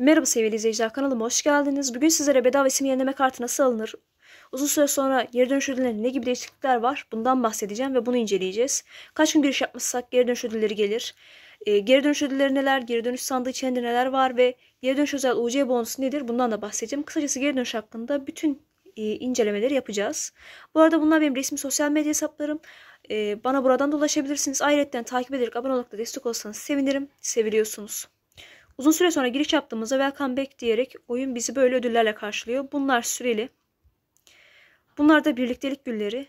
Merhaba sevgili izleyiciler kanalıma hoş geldiniz. Bugün sizlere bedava isim yenileme kartı nasıl alınır? Uzun süre sonra geri dönüş ödüllerinde ne gibi değişiklikler var? Bundan bahsedeceğim ve bunu inceleyeceğiz. Kaç gün giriş yapmışsak geri dönüş ödülleri gelir. E, geri dönüş ödülleri neler? Geri dönüş sandığı içinde neler var? Ve geri dönüş özel UC bonusu nedir? Bundan da bahsedeceğim. Kısacası geri dönüş hakkında bütün e, incelemeleri yapacağız. Bu arada bunlar benim resmi sosyal medya hesaplarım. E, bana buradan da ulaşabilirsiniz. Ayrıca takip ederek abone olarak destek olsanız sevinirim. Seviliyorsunuz. Uzun süre sonra giriş yaptığımızda welcome back diyerek oyun bizi böyle ödüllerle karşılıyor. Bunlar süreli. Bunlar da birliktelik gülleri.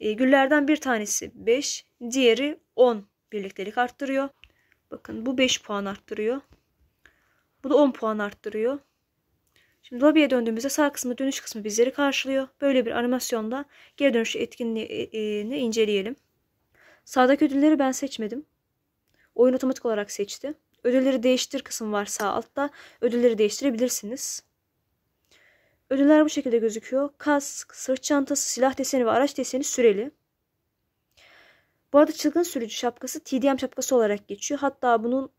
E, güllerden bir tanesi 5, diğeri 10 birliktelik arttırıyor. Bakın bu 5 puan arttırıyor. Bu da 10 puan arttırıyor. Şimdi lobiye döndüğümüzde sağ kısmı dönüş kısmı bizleri karşılıyor. Böyle bir animasyonda geri dönüş etkinliğini e, e, inceleyelim. Sağdaki ödülleri ben seçmedim. Oyun otomatik olarak seçti. Ödülleri değiştir kısım var sağ altta. Ödülleri değiştirebilirsiniz. Ödüller bu şekilde gözüküyor. Kask, sırt çantası, silah deseni ve araç deseni süreli. Bu arada çılgın sürücü şapkası TDM şapkası olarak geçiyor. Hatta bunun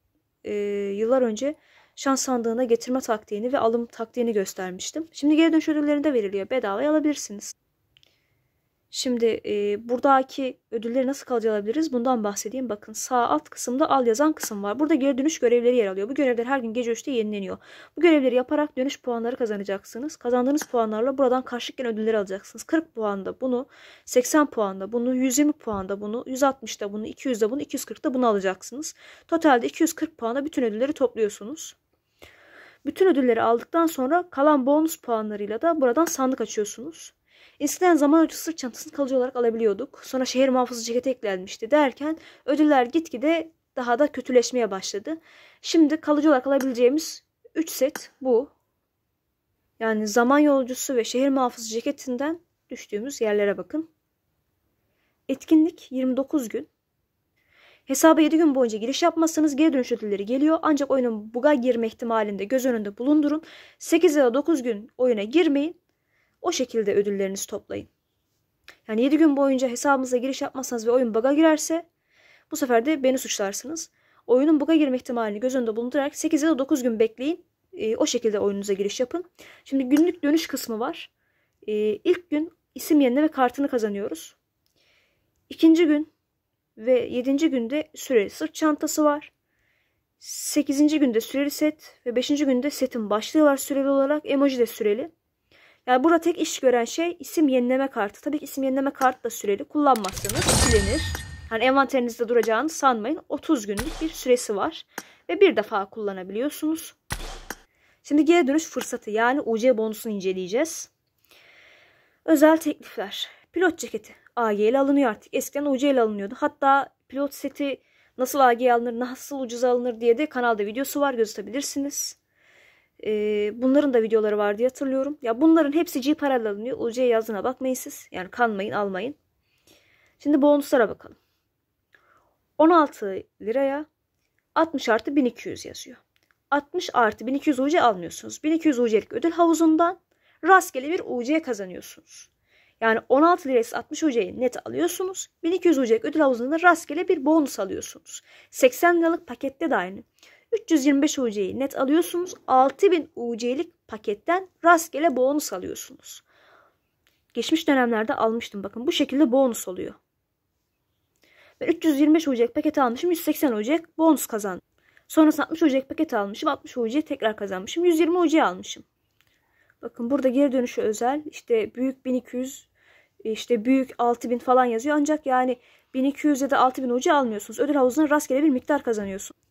e, yıllar önce şans sandığına getirme taktiğini ve alım taktiğini göstermiştim. Şimdi geri dönüş ödüllerinde veriliyor. Bedavaya alabilirsiniz. Şimdi e, buradaki ödülleri nasıl alabiliriz? Bundan bahsedeyim. Bakın sağ alt kısımda al yazan kısım var. Burada geri dönüş görevleri yer alıyor. Bu görevler her gün gece 3'te yenileniyor. Bu görevleri yaparak dönüş puanları kazanacaksınız. Kazandığınız puanlarla buradan karşılıkken ödülleri alacaksınız. 40 puanda bunu, 80 puanda bunu, 120 puanda bunu, 160'da bunu, 200'de bunu, 240'da bunu alacaksınız. Totalde 240 puanda bütün ödülleri topluyorsunuz. Bütün ödülleri aldıktan sonra kalan bonus puanlarıyla da buradan sandık açıyorsunuz. Eskiden zaman ölçü sırt çantasını kalıcı olarak alabiliyorduk. Sonra şehir muhafızı ceketi eklenmişti derken ödüller gitgide daha da kötüleşmeye başladı. Şimdi kalıcı olarak alabileceğimiz 3 set bu. Yani zaman yolcusu ve şehir muhafızı ceketinden düştüğümüz yerlere bakın. Etkinlik 29 gün. Hesaba 7 gün boyunca giriş yapmazsanız geri dönüş ödülleri geliyor. Ancak oyunun buga girme ihtimalinde göz önünde bulundurun. 8 ya da 9 gün oyuna girmeyin. O şekilde ödüllerinizi toplayın. Yani 7 gün boyunca hesabınıza giriş yapmazsanız ve oyun bug'a girerse bu sefer de beni suçlarsınız. Oyunun bug'a girme ihtimalini göz önünde bulundurarak 8 ya da 9 gün bekleyin. E, o şekilde oyununuza giriş yapın. Şimdi günlük dönüş kısmı var. E, ilk gün isim yerine ve kartını kazanıyoruz. İkinci gün ve yedinci günde süreli sırt çantası var. Sekizinci günde süreli set ve beşinci günde setin başlığı var süreli olarak. Emoji de süreli. Yani burada tek iş gören şey isim yenileme kartı. Tabii ki isim yenileme kartı da süreli. Kullanmazsanız silinir. Yani envanterinizde duracağını sanmayın. 30 günlük bir süresi var. Ve bir defa kullanabiliyorsunuz. Şimdi geri dönüş fırsatı yani UC bonusunu inceleyeceğiz. Özel teklifler. Pilot ceketi. AG ile alınıyor artık. Eskiden UC ile alınıyordu. Hatta pilot seti nasıl AG alınır, nasıl ucuz alınır diye de kanalda videosu var. Gözetebilirsiniz. E, bunların da videoları var diye hatırlıyorum. Ya bunların hepsi C paralel diyor. O yazına bakmayın siz. Yani kanmayın almayın. Şimdi bonuslara bakalım. 16 liraya 60 artı 1200 yazıyor. 60 artı 1200 UC almıyorsunuz. 1200 UC'lik ödül havuzundan rastgele bir UC kazanıyorsunuz. Yani 16 lirası 60 UC'yi net alıyorsunuz. 1200 UC'lik ödül havuzundan rastgele bir bonus alıyorsunuz. 80 liralık pakette de aynı. 325 UC'yi net alıyorsunuz. 6000 UC'lik paketten rastgele bonus alıyorsunuz. Geçmiş dönemlerde almıştım bakın. Bu şekilde bonus oluyor. Ben 325 UC'lik paket almışım. 180 UC'lik bonus kazandım. Sonra 60 UC'lik paket almışım. 60 UC tekrar kazanmışım. 120 UC almışım. Bakın burada geri dönüşü özel. İşte büyük 1200 işte büyük 6000 falan yazıyor. Ancak yani 1200 ya da 6000 UC almıyorsunuz. Ödül havuzuna rastgele bir miktar kazanıyorsunuz.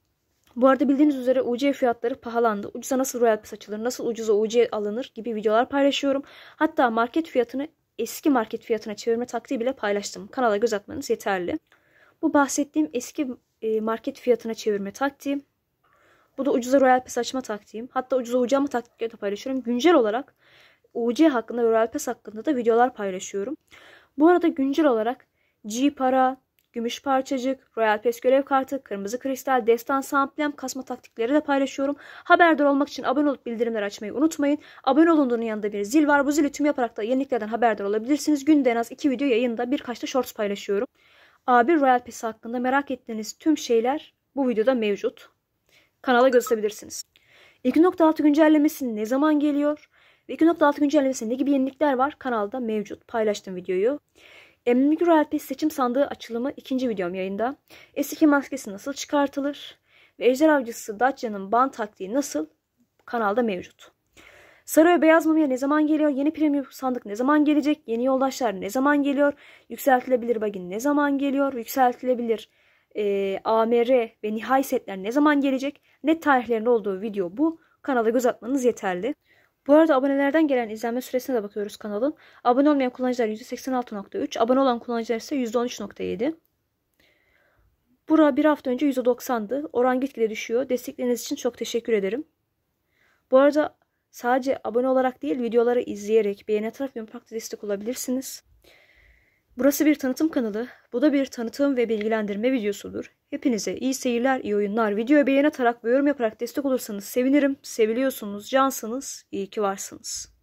Bu arada bildiğiniz üzere UC fiyatları pahalandı. Ucuza nasıl Royal Pass açılır, nasıl ucuza UC alınır gibi videolar paylaşıyorum. Hatta market fiyatını eski market fiyatına çevirme taktiği bile paylaştım. Kanala göz atmanız yeterli. Bu bahsettiğim eski e, market fiyatına çevirme taktiğim. Bu da ucuza Royal Pass açma taktiğim. Hatta ucuza UC alma taktikleri de paylaşıyorum. Güncel olarak UC hakkında ve Royal Pass hakkında da videolar paylaşıyorum. Bu arada güncel olarak G para, gümüş parçacık, royal pes görev kartı, kırmızı kristal, destan samplem, kasma taktikleri de paylaşıyorum. Haberdar olmak için abone olup bildirimleri açmayı unutmayın. Abone olunduğunun yanında bir zil var. Bu zili tüm yaparak da yeniliklerden haberdar olabilirsiniz. Günde en az 2 video yayında birkaç da shorts paylaşıyorum. A1 Royal Pes hakkında merak ettiğiniz tüm şeyler bu videoda mevcut. Kanala gösterebilirsiniz. 2.6 güncellemesi ne zaman geliyor? Ve 2.6 güncellemesinde ne gibi yenilikler var? Kanalda mevcut. Paylaştım videoyu. E, Migro seçim sandığı açılımı ikinci videom yayında. S2 maskesi nasıl çıkartılır? Ve ejder avcısı Dacia'nın ban taktiği nasıl? Kanalda mevcut. Sarı ve beyaz mumya ne zaman geliyor? Yeni premium sandık ne zaman gelecek? Yeni yoldaşlar ne zaman geliyor? Yükseltilebilir bagin ne zaman geliyor? Yükseltilebilir e, AMR ve nihai setler ne zaman gelecek? Net tarihlerin olduğu video bu. Kanala göz atmanız yeterli. Bu arada abonelerden gelen izlenme süresine de bakıyoruz kanalın. Abone olmayan kullanıcılar %86.3, abone olan kullanıcılar ise %13.7. Bura bir hafta önce %90'dı. Oran gitgide düşüyor. Destekleriniz için çok teşekkür ederim. Bu arada sadece abone olarak değil videoları izleyerek beğeni tarafından farklı destek olabilirsiniz. Burası bir tanıtım kanalı, bu da bir tanıtım ve bilgilendirme videosudur. Hepinize iyi seyirler, iyi oyunlar. Videoya beğen atarak ve yorum yaparak destek olursanız sevinirim. Seviliyorsunuz, cansınız, iyi ki varsınız.